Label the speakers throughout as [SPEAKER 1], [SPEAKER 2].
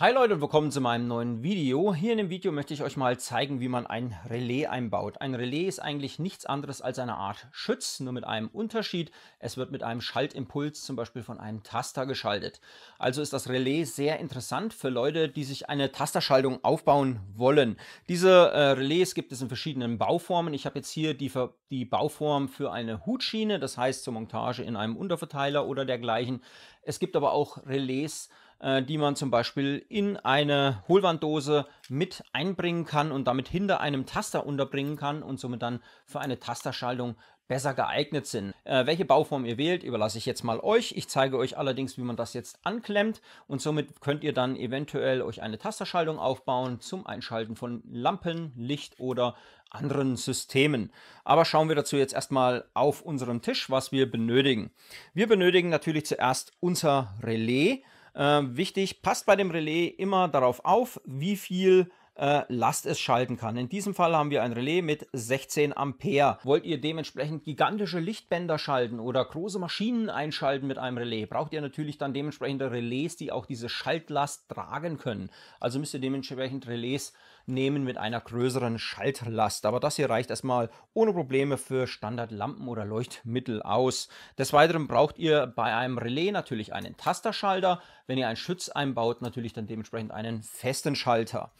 [SPEAKER 1] Hi Leute und willkommen zu meinem neuen Video. Hier in dem Video möchte ich euch mal zeigen, wie man ein Relais einbaut. Ein Relais ist eigentlich nichts anderes als eine Art Schütz, nur mit einem Unterschied. Es wird mit einem Schaltimpuls zum Beispiel von einem Taster geschaltet. Also ist das Relais sehr interessant für Leute, die sich eine Tasterschaltung aufbauen wollen. Diese äh, Relais gibt es in verschiedenen Bauformen. Ich habe jetzt hier die, die Bauform für eine Hutschiene, das heißt zur Montage in einem Unterverteiler oder dergleichen. Es gibt aber auch Relais, äh, die man zum Beispiel in eine Hohlwanddose mit einbringen kann und damit hinter einem Taster unterbringen kann und somit dann für eine Tasterschaltung besser geeignet sind. Äh, welche Bauform ihr wählt, überlasse ich jetzt mal euch. Ich zeige euch allerdings, wie man das jetzt anklemmt und somit könnt ihr dann eventuell euch eine Tasterschaltung aufbauen zum Einschalten von Lampen, Licht oder anderen Systemen. Aber schauen wir dazu jetzt erstmal auf unseren Tisch, was wir benötigen. Wir benötigen natürlich zuerst unser Relais ähm, wichtig, passt bei dem Relais immer darauf auf, wie viel äh, Last es schalten kann. In diesem Fall haben wir ein Relais mit 16 Ampere. Wollt ihr dementsprechend gigantische Lichtbänder schalten oder große Maschinen einschalten mit einem Relais, braucht ihr natürlich dann dementsprechende Relais, die auch diese Schaltlast tragen können. Also müsst ihr dementsprechend Relais nehmen mit einer größeren Schaltlast. Aber das hier reicht erstmal ohne Probleme für Standardlampen oder Leuchtmittel aus. Des Weiteren braucht ihr bei einem Relais natürlich einen Tasterschalter. Wenn ihr einen Schütz einbaut, natürlich dann dementsprechend einen festen Schalter.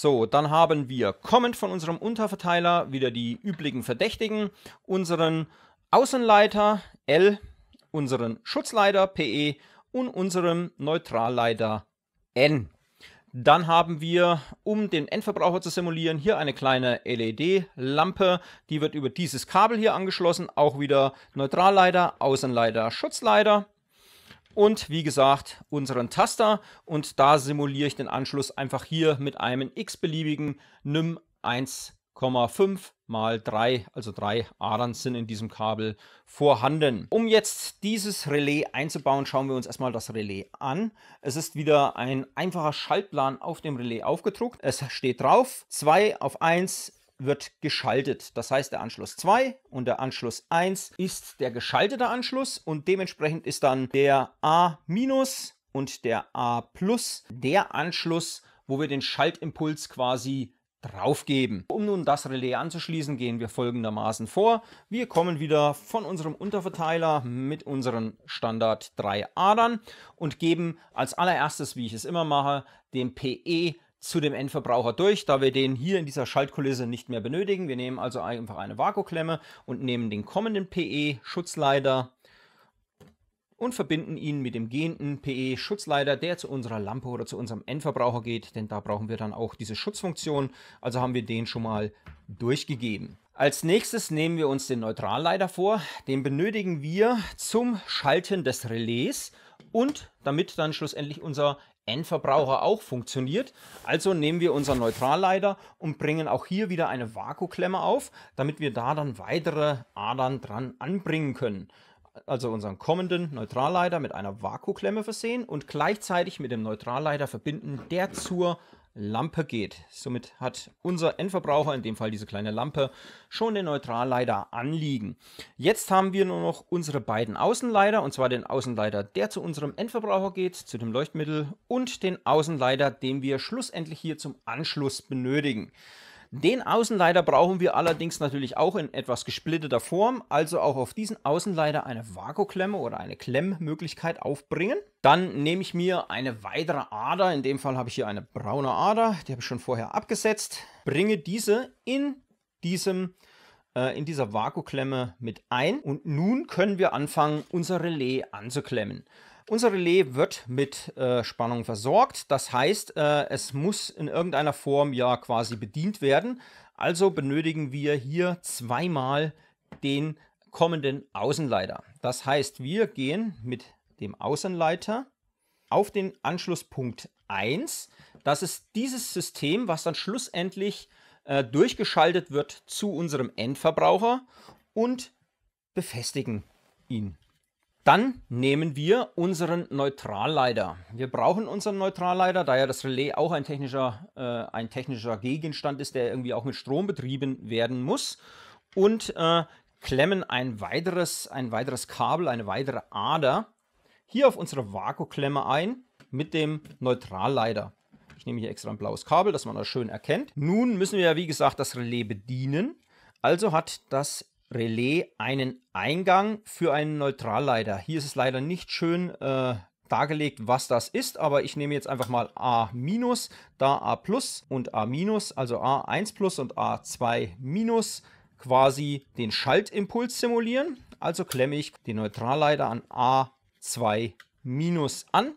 [SPEAKER 1] So, dann haben wir kommend von unserem Unterverteiler wieder die üblichen Verdächtigen, unseren Außenleiter L, unseren Schutzleiter PE und unserem Neutralleiter N. Dann haben wir, um den Endverbraucher zu simulieren, hier eine kleine LED-Lampe. Die wird über dieses Kabel hier angeschlossen. Auch wieder Neutralleiter, Außenleiter, Schutzleiter und wie gesagt unseren Taster und da simuliere ich den Anschluss einfach hier mit einem x-beliebigen NIM 1,5 mal 3, also 3 Adern sind in diesem Kabel vorhanden. Um jetzt dieses Relais einzubauen, schauen wir uns erstmal das Relais an. Es ist wieder ein einfacher Schaltplan auf dem Relais aufgedruckt. Es steht drauf 2 auf 1 wird geschaltet. Das heißt, der Anschluss 2 und der Anschluss 1 ist der geschaltete Anschluss und dementsprechend ist dann der A- und der A+, der Anschluss, wo wir den Schaltimpuls quasi draufgeben. Um nun das Relais anzuschließen, gehen wir folgendermaßen vor. Wir kommen wieder von unserem Unterverteiler mit unseren Standard 3 Adern und geben als allererstes, wie ich es immer mache, den PE zu dem Endverbraucher durch, da wir den hier in dieser Schaltkulisse nicht mehr benötigen. Wir nehmen also einfach eine Vakuumklemme und nehmen den kommenden PE-Schutzleiter und verbinden ihn mit dem gehenden PE-Schutzleiter, der zu unserer Lampe oder zu unserem Endverbraucher geht, denn da brauchen wir dann auch diese Schutzfunktion. Also haben wir den schon mal durchgegeben. Als nächstes nehmen wir uns den Neutralleiter vor. Den benötigen wir zum Schalten des Relais und damit dann schlussendlich unser Endverbraucher auch funktioniert. Also nehmen wir unseren Neutralleiter und bringen auch hier wieder eine Vakuumklemme auf, damit wir da dann weitere Adern dran anbringen können. Also unseren kommenden Neutralleiter mit einer Vakuumklemme versehen und gleichzeitig mit dem Neutralleiter verbinden, der zur Lampe geht. Somit hat unser Endverbraucher, in dem Fall diese kleine Lampe, schon den Neutralleiter anliegen. Jetzt haben wir nur noch unsere beiden Außenleiter, und zwar den Außenleiter, der zu unserem Endverbraucher geht, zu dem Leuchtmittel, und den Außenleiter, den wir schlussendlich hier zum Anschluss benötigen. Den Außenleiter brauchen wir allerdings natürlich auch in etwas gesplitteter Form, also auch auf diesen Außenleiter eine Vakuklemme oder eine Klemmmöglichkeit aufbringen. Dann nehme ich mir eine weitere Ader, in dem Fall habe ich hier eine braune Ader, die habe ich schon vorher abgesetzt, bringe diese in diesem äh, in dieser Vakuklemme mit ein und nun können wir anfangen, unser Relais anzuklemmen. Unser Relais wird mit äh, Spannung versorgt, das heißt, äh, es muss in irgendeiner Form ja quasi bedient werden. Also benötigen wir hier zweimal den kommenden Außenleiter. Das heißt, wir gehen mit dem Außenleiter auf den Anschlusspunkt 1. Das ist dieses System, was dann schlussendlich äh, durchgeschaltet wird zu unserem Endverbraucher und befestigen ihn dann nehmen wir unseren Neutralleiter. Wir brauchen unseren Neutralleiter, da ja das Relais auch ein technischer, äh, ein technischer Gegenstand ist, der irgendwie auch mit Strom betrieben werden muss. Und äh, klemmen ein weiteres, ein weiteres Kabel, eine weitere Ader hier auf unsere Vakuumklemme ein mit dem Neutralleiter. Ich nehme hier extra ein blaues Kabel, dass man das schön erkennt. Nun müssen wir ja, wie gesagt, das Relais bedienen. Also hat das Relais einen Eingang für einen Neutralleiter. Hier ist es leider nicht schön äh, dargelegt, was das ist, aber ich nehme jetzt einfach mal A-, da A und A-, also A1 und A2- quasi den Schaltimpuls simulieren. Also klemme ich den Neutralleiter an A2- an.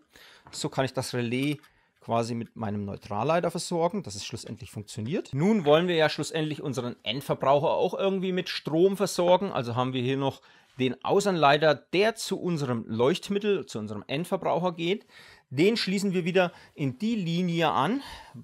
[SPEAKER 1] So kann ich das Relais quasi mit meinem Neutralleiter versorgen, dass es schlussendlich funktioniert. Nun wollen wir ja schlussendlich unseren Endverbraucher auch irgendwie mit Strom versorgen, also haben wir hier noch den Außenleiter, der zu unserem Leuchtmittel, zu unserem Endverbraucher geht. Den schließen wir wieder in die Linie an,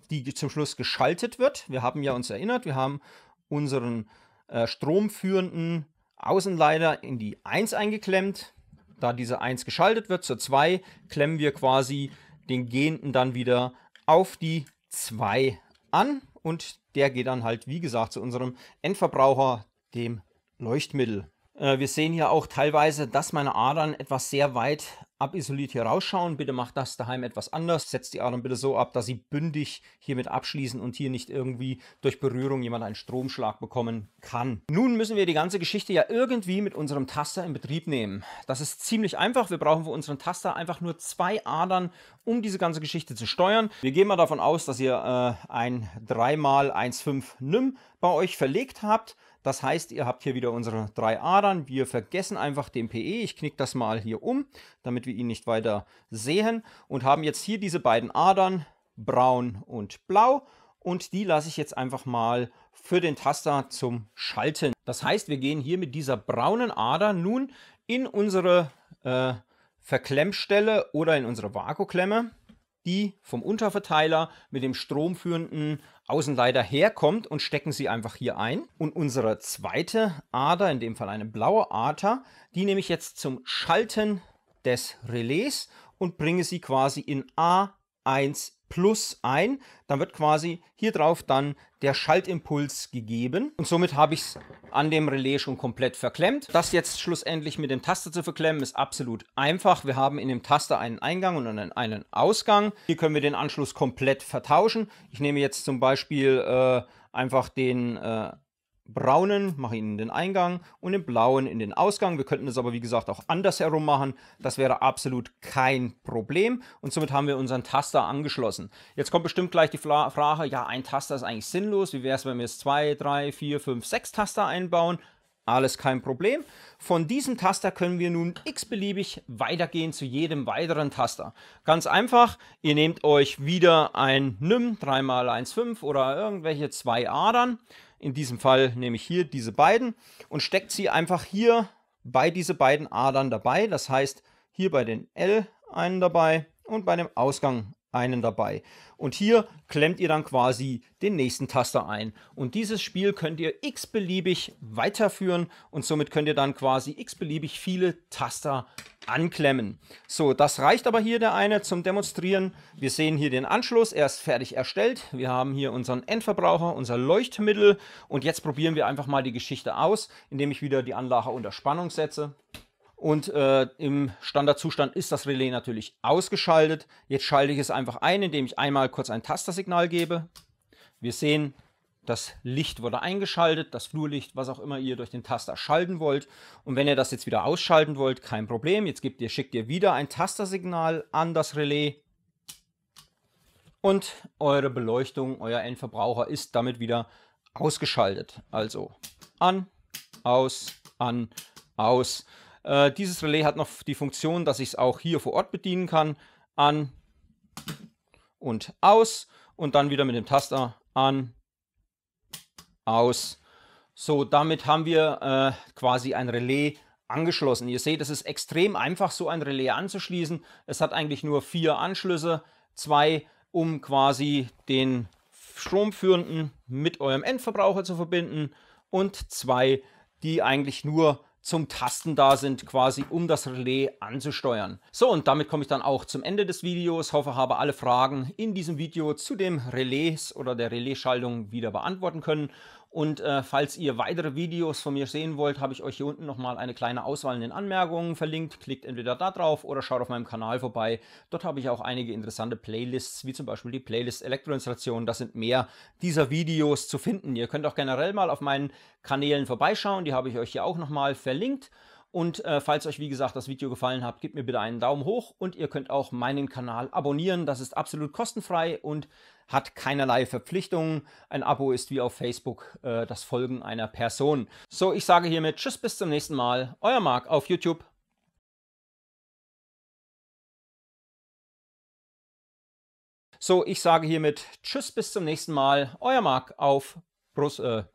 [SPEAKER 1] die zum Schluss geschaltet wird. Wir haben ja uns erinnert, wir haben unseren äh, stromführenden Außenleiter in die 1 eingeklemmt. Da diese 1 geschaltet wird zur 2, klemmen wir quasi den Gehenden dann wieder auf die 2 an und der geht dann halt, wie gesagt, zu unserem Endverbraucher, dem Leuchtmittel. Äh, wir sehen hier auch teilweise, dass meine Adern etwas sehr weit abisoliert hier rausschauen. Bitte macht das daheim etwas anders. Setzt die Adern bitte so ab, dass sie bündig hiermit abschließen und hier nicht irgendwie durch Berührung jemand einen Stromschlag bekommen kann. Nun müssen wir die ganze Geschichte ja irgendwie mit unserem Taster in Betrieb nehmen. Das ist ziemlich einfach. Wir brauchen für unseren Taster einfach nur zwei Adern, um diese ganze Geschichte zu steuern. Wir gehen mal davon aus, dass ihr äh, ein 3x1,5 NIM bei euch verlegt habt. Das heißt, ihr habt hier wieder unsere drei Adern. Wir vergessen einfach den PE. Ich knicke das mal hier um, damit wir ihn nicht weiter sehen. Und haben jetzt hier diese beiden Adern, braun und blau. Und die lasse ich jetzt einfach mal für den Taster zum Schalten. Das heißt, wir gehen hier mit dieser braunen Ader nun in unsere äh, Verklemmstelle oder in unsere Vakuumklemme die vom Unterverteiler mit dem stromführenden Außenleiter herkommt und stecken sie einfach hier ein. Und unsere zweite Ader, in dem Fall eine blaue Ader, die nehme ich jetzt zum Schalten des Relais und bringe sie quasi in A1 plus ein. Dann wird quasi hier drauf dann der Schaltimpuls gegeben. Und somit habe ich es an dem Relais schon komplett verklemmt. Das jetzt schlussendlich mit dem Taster zu verklemmen, ist absolut einfach. Wir haben in dem Taster einen Eingang und einen, einen Ausgang. Hier können wir den Anschluss komplett vertauschen. Ich nehme jetzt zum Beispiel äh, einfach den äh, braunen mache ich in den Eingang und den blauen in den Ausgang. Wir könnten das aber wie gesagt auch andersherum machen. Das wäre absolut kein Problem und somit haben wir unseren Taster angeschlossen. Jetzt kommt bestimmt gleich die Frage, ja ein Taster ist eigentlich sinnlos. Wie wäre es, wenn wir jetzt 2, 3, 4, 5, 6 Taster einbauen? Alles kein Problem. Von diesem Taster können wir nun x-beliebig weitergehen zu jedem weiteren Taster. Ganz einfach, ihr nehmt euch wieder ein NIM 3x1,5 oder irgendwelche zwei Adern. In diesem Fall nehme ich hier diese beiden und steckt sie einfach hier bei diese beiden Adern dabei. Das heißt, hier bei den L einen dabei und bei dem Ausgang einen dabei. Und hier klemmt ihr dann quasi den nächsten Taster ein. Und dieses Spiel könnt ihr x-beliebig weiterführen und somit könnt ihr dann quasi x-beliebig viele Taster anklemmen. So, das reicht aber hier der eine zum Demonstrieren. Wir sehen hier den Anschluss, er ist fertig erstellt. Wir haben hier unseren Endverbraucher, unser Leuchtmittel und jetzt probieren wir einfach mal die Geschichte aus, indem ich wieder die Anlage unter Spannung setze. Und äh, im Standardzustand ist das Relais natürlich ausgeschaltet. Jetzt schalte ich es einfach ein, indem ich einmal kurz ein Tastersignal gebe. Wir sehen, das Licht wurde eingeschaltet, das Flurlicht, was auch immer ihr durch den Taster schalten wollt. Und wenn ihr das jetzt wieder ausschalten wollt, kein Problem. Jetzt ihr, schickt ihr wieder ein Tastersignal an das Relais. Und eure Beleuchtung, euer Endverbraucher ist damit wieder ausgeschaltet. Also an, aus, an, aus. Äh, dieses Relais hat noch die Funktion, dass ich es auch hier vor Ort bedienen kann. An und aus und dann wieder mit dem Taster an, aus. So, damit haben wir äh, quasi ein Relais angeschlossen. Ihr seht, es ist extrem einfach, so ein Relais anzuschließen. Es hat eigentlich nur vier Anschlüsse, zwei, um quasi den Stromführenden mit eurem Endverbraucher zu verbinden und zwei, die eigentlich nur zum Tasten da sind, quasi um das Relais anzusteuern. So, und damit komme ich dann auch zum Ende des Videos. Hoffe, habe alle Fragen in diesem Video zu dem Relais oder der Relaisschaltung wieder beantworten können und äh, falls ihr weitere Videos von mir sehen wollt, habe ich euch hier unten nochmal eine kleine Auswahl in den Anmerkungen verlinkt. Klickt entweder da drauf oder schaut auf meinem Kanal vorbei. Dort habe ich auch einige interessante Playlists, wie zum Beispiel die Playlist Elektroinstallation. Da sind mehr dieser Videos zu finden. Ihr könnt auch generell mal auf meinen Kanälen vorbeischauen. Die habe ich euch hier auch nochmal verlinkt. Und äh, falls euch, wie gesagt, das Video gefallen hat, gebt mir bitte einen Daumen hoch und ihr könnt auch meinen Kanal abonnieren. Das ist absolut kostenfrei und hat keinerlei Verpflichtungen. Ein Abo ist wie auf Facebook äh, das Folgen einer Person. So, ich sage hiermit Tschüss, bis zum nächsten Mal. Euer Marc auf YouTube. So, ich sage hiermit Tschüss, bis zum nächsten Mal. Euer Marc auf Brust, äh